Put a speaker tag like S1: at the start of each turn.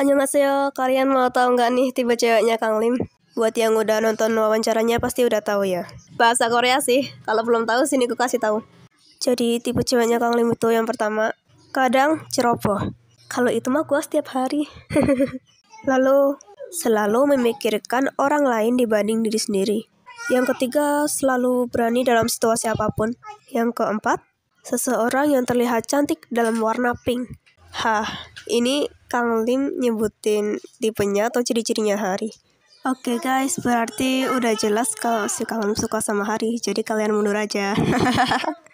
S1: Annyeonghaseyo, kalian mau tahu nggak nih tipe ceweknya Kang Lim? Buat yang udah nonton wawancaranya pasti udah tahu ya. Bahasa Korea sih, kalau belum tahu sini aku kasih tahu. Jadi tipe ceweknya Kang Lim itu yang pertama, kadang ceroboh. Kalau itu mah gua setiap hari. Lalu, selalu memikirkan orang lain dibanding diri sendiri. Yang ketiga, selalu berani dalam situasi apapun. Yang keempat, seseorang yang terlihat cantik dalam warna pink. Hah, ini Kang Lim nyebutin tipenya atau ciri-cirinya Hari. Oke okay guys, berarti udah jelas kalau si Kang Lim suka sama Hari, jadi kalian mundur aja.